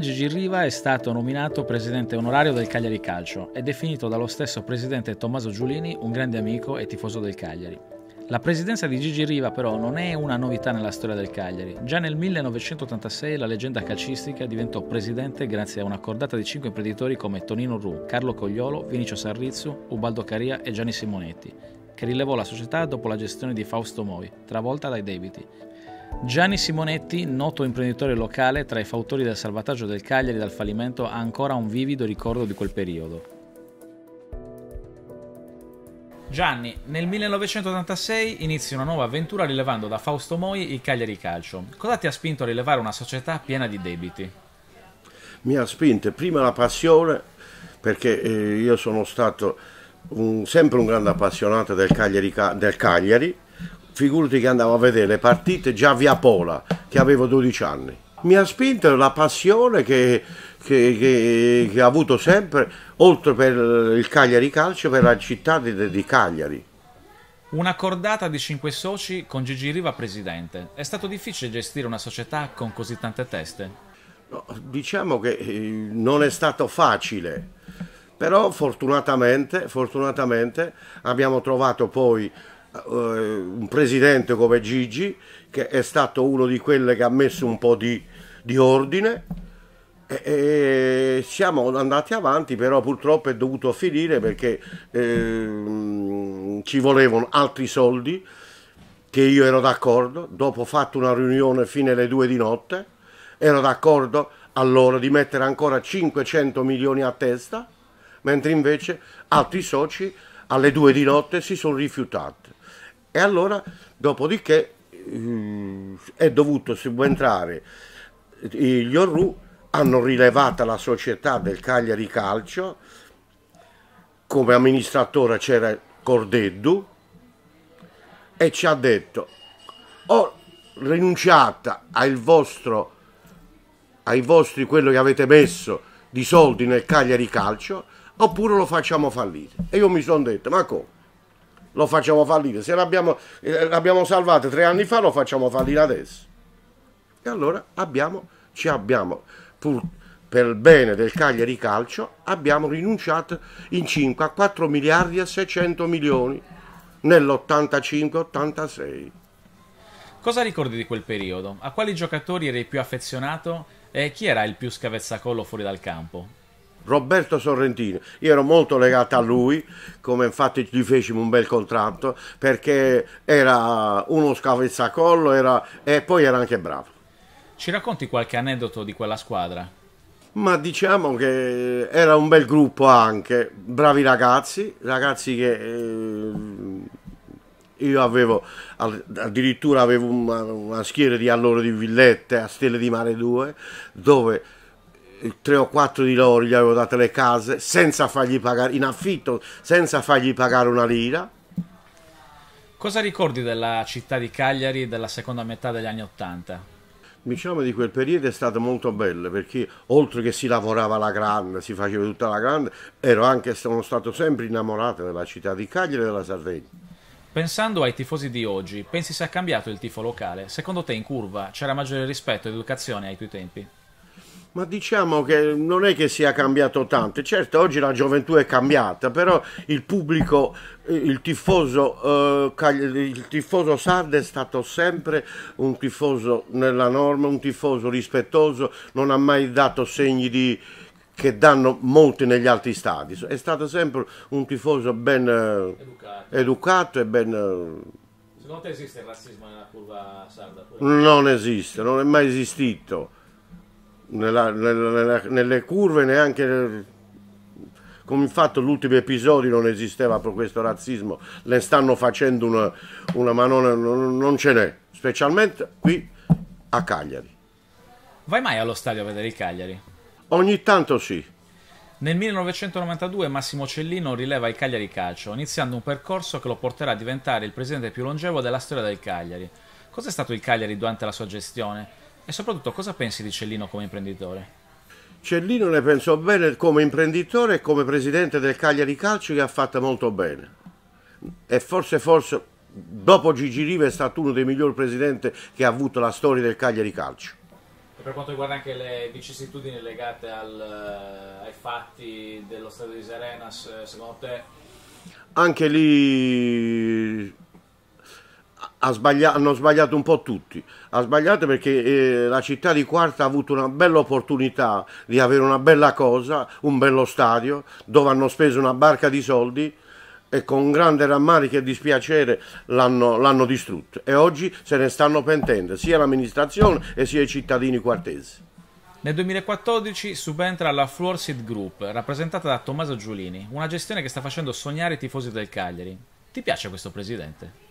Gigi Riva è stato nominato presidente onorario del Cagliari Calcio e definito dallo stesso presidente Tommaso Giulini un grande amico e tifoso del Cagliari. La presidenza di Gigi Riva però non è una novità nella storia del Cagliari. Già nel 1986 la leggenda calcistica diventò presidente grazie a una cordata di cinque imprenditori come Tonino Ru, Carlo Cogliolo, Vinicio Sarrizzu, Ubaldo Caria e Gianni Simonetti, che rilevò la società dopo la gestione di Fausto Moi, travolta dai debiti. Gianni Simonetti, noto imprenditore locale tra i fautori del salvataggio del Cagliari dal fallimento, ha ancora un vivido ricordo di quel periodo. Gianni, nel 1986 inizia una nuova avventura rilevando da Fausto Moi il Cagliari Calcio. Cosa ti ha spinto a rilevare una società piena di debiti? Mi ha spinto prima la passione, perché eh, io sono stato un, sempre un grande appassionato del Cagliari, del Cagliari figurati che andavo a vedere le partite già via Pola, che avevo 12 anni. Mi ha spinto la passione che, che, che, che ho avuto sempre, oltre per il Cagliari Calcio, per la città di, di Cagliari. Una cordata di cinque soci con Gigi Riva presidente. È stato difficile gestire una società con così tante teste? No, diciamo che eh, non è stato facile, però fortunatamente, fortunatamente abbiamo trovato poi eh, un presidente come Gigi, che è stato uno di quelli che ha messo un po' di, di ordine. E, siamo andati avanti, però purtroppo è dovuto finire perché eh, ci volevano altri soldi che io ero d'accordo. Dopo fatto una riunione fino alle due di notte, ero d'accordo allora di mettere ancora 500 milioni a testa, mentre invece altri soci alle due di notte si sono rifiutati. E allora, dopodiché, eh, è dovuto subentrare gli Orru hanno rilevato la società del Cagliari Calcio come amministratore c'era Cordeddu e ci ha detto ho rinunciato al vostro ai vostri quello che avete messo di soldi nel Cagliari Calcio oppure lo facciamo fallire e io mi sono detto ma come lo facciamo fallire. Se l'abbiamo, eh, l'abbiamo salvato tre anni fa, lo facciamo fallire adesso. E allora abbiamo, ci abbiamo, pur per il bene del Cagliari Calcio, abbiamo rinunciato in 5 a 4 miliardi e 600 milioni nell'85-86. Cosa ricordi di quel periodo? A quali giocatori eri più affezionato e chi era il più scavezzacollo fuori dal campo? Roberto Sorrentino. Io ero molto legato a lui, come infatti gli fecimo un bel contratto, perché era uno scavezzacollo era... e poi era anche bravo. Ci racconti qualche aneddoto di quella squadra? Ma diciamo che era un bel gruppo anche, bravi ragazzi, ragazzi che eh, io avevo addirittura avevo una, una schiera di allora di Villette a Stelle di Mare 2 dove tre o quattro di loro gli avevo dato le case senza fargli pagare in affitto, senza fargli pagare una lira. Cosa ricordi della città di Cagliari della seconda metà degli anni Ottanta? Diciamo di quel periodo è stato molto bello perché oltre che si lavorava alla grande, si faceva tutta la grande, ero anche, sono stato sempre innamorato della città di Cagliari e della Sardegna. Pensando ai tifosi di oggi, pensi sia cambiato il tifo locale? Secondo te in curva c'era maggiore rispetto ed educazione ai tuoi tempi? Ma diciamo che non è che sia cambiato tanto, certo oggi la gioventù è cambiata, però il pubblico, eh, il tifoso, eh, il tifoso sardo è stato sempre un tifoso nella norma, un tifoso rispettoso, non ha mai dato segni di, che danno molti negli altri stadi. È stato sempre un tifoso ben eh, educato, educato e ben... Eh, Secondo te esiste il razzismo nella curva sarda? Non esiste, non è mai esistito nella, nella, nelle curve neanche come fatto l'ultimo episodio non esisteva proprio questo razzismo ne stanno facendo una, una ma non, non ce n'è specialmente qui a Cagliari vai mai allo stadio a vedere il Cagliari? ogni tanto sì nel 1992 Massimo Cellino rileva il Cagliari Calcio, iniziando un percorso che lo porterà a diventare il presidente più longevo della storia del Cagliari. Cos'è stato il Cagliari durante la sua gestione? E soprattutto cosa pensi di Cellino come imprenditore? Cellino ne penso bene come imprenditore e come presidente del Cagliari Calcio che ha fatto molto bene. E forse, forse, dopo Gigi Riva è stato uno dei migliori presidenti che ha avuto la storia del Cagliari Calcio. E per quanto riguarda anche le vicissitudini legate al, eh, ai fatti dello stadio di Serenas, eh, secondo te? Anche lì ha sbagliato, hanno sbagliato un po' tutti. Ha sbagliato perché eh, la città di Quarta ha avuto una bella opportunità di avere una bella cosa, un bello stadio, dove hanno speso una barca di soldi e con grande rammarico e dispiacere l'hanno, l'hanno distrutto. E oggi se ne stanno pentendo sia l'amministrazione e sia i cittadini quartesi. Nel 2014 subentra la Floor Seed Group, rappresentata da Tommaso Giulini, una gestione che sta facendo sognare i tifosi del Cagliari. Ti piace questo presidente?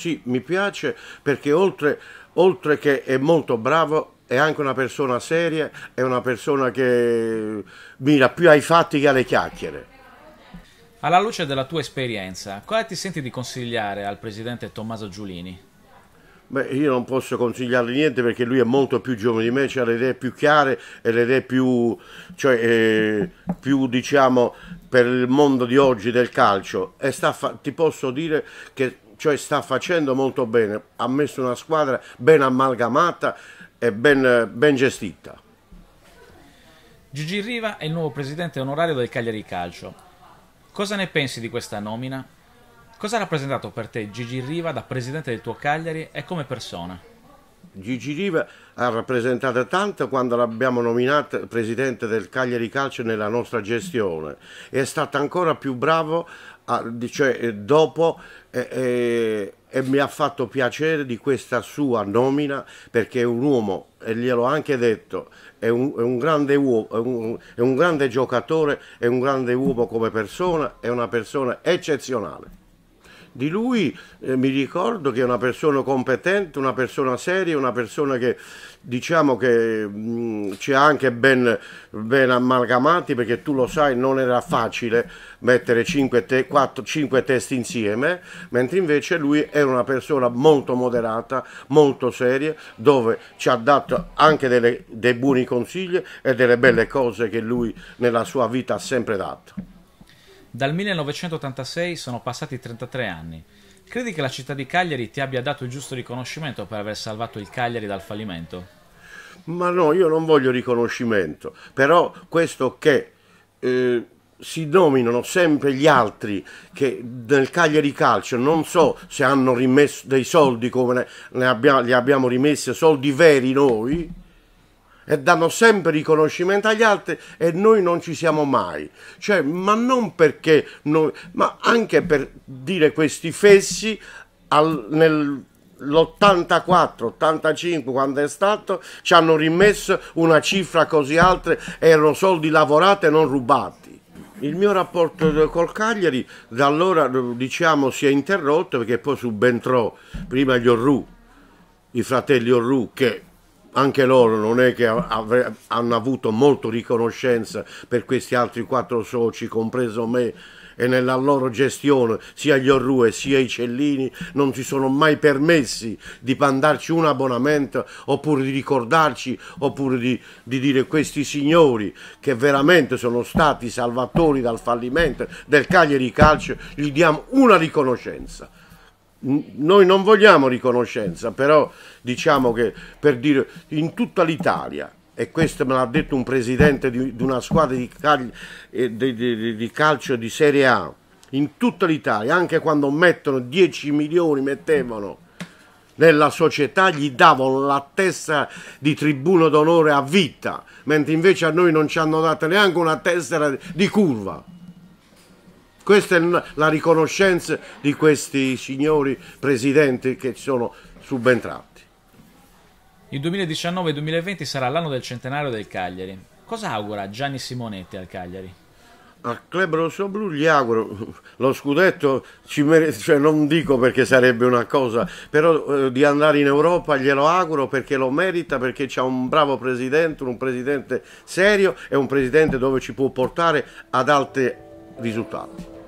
Sì, mi piace perché oltre, oltre che è molto bravo è anche una persona seria, è una persona che mira più ai fatti che alle chiacchiere. Alla luce della tua esperienza, cosa ti senti di consigliare al presidente Tommaso Giulini? Beh, io non posso consigliargli niente perché lui è molto più giovane di me, cioè ha le idee più chiare e le idee più, cioè, eh, più diciamo, per il mondo di oggi del calcio. E sta, ti posso dire che cioè sta facendo molto bene, ha messo una squadra ben amalgamata e ben, ben gestita. Gigi Riva è il nuovo presidente onorario del Cagliari Calcio. Cosa ne pensi di questa nomina? Cosa ha rappresentato per te Gigi Riva da presidente del tuo Cagliari e come persona? Gigi Riva ha rappresentato tanto quando l'abbiamo nominato presidente del Cagliari Calcio nella nostra gestione. È stato ancora più bravo a, cioè, eh, dopo e, eh, e, eh, e mi ha fatto piacere di questa sua nomina perché è un uomo, e ho anche detto, è un, è un grande uomo, è un, è un grande giocatore, è un grande uomo come persona, è una persona eccezionale di lui eh, mi ricordo che è una persona competente, una persona seria, una persona che diciamo che mm, ci ha anche ben, ben, amalgamati perché tu lo sai non era facile mettere 5, te, testi insieme, mentre invece lui era una persona molto moderata, molto seria, dove ci ha dato anche delle, dei buoni consigli e delle belle cose che lui nella sua vita ha sempre dato. Dal 1986 sono passati 33 anni. Credi che la città di Cagliari ti abbia dato il giusto riconoscimento per aver salvato il Cagliari dal fallimento? Ma no, io non voglio riconoscimento, però questo che eh, si nominano sempre gli altri che nel Cagliari Calcio non so se hanno rimesso dei soldi come ne, abbia, li abbiamo rimessi, soldi veri noi, e danno sempre riconoscimento agli altri e noi non ci siamo mai. Cioè, ma non perché noi, ma anche per dire questi fessi al, nel l'84, 85 quando è stato, ci hanno rimesso una cifra così alta, erano soldi lavorati e non rubati. Il mio rapporto col Cagliari da allora diciamo si è interrotto perché poi subentrò prima gli Orru, i fratelli Orru che anche loro non è che avre, hanno avuto molto riconoscenza per questi altri quattro soci, compreso me, e nella loro gestione, sia gli Orrue sia i Cellini, non si sono mai permessi di mandarci un abbonamento oppure di ricordarci oppure di, di dire questi signori che veramente sono stati salvatori dal fallimento del Cagliari Calcio, gli diamo una riconoscenza noi non vogliamo riconoscenza, però diciamo che per dire in tutta l'Italia, e questo me l'ha detto un presidente di, di una squadra di, cal, eh, di, di, calcio di Serie A, in tutta l'Italia, anche quando mettono 10 milioni, mettevano nella società, gli davano la testa di tribuno d'onore a vita, mentre invece a noi non ci hanno dato neanche una testa di curva. Questa è la riconoscenza di questi signori presidenti che sono subentrati. Il 2019-2020 sarà l'anno del centenario del Cagliari. Cosa augura Gianni Simonetti al Cagliari? Al Club Rosso Blu gli auguro lo scudetto, mere... cioè, non dico perché sarebbe una cosa, però eh, di andare in Europa glielo auguro perché lo merita, perché c'è un bravo presidente, un presidente serio e un presidente dove ci può portare ad alte risultati.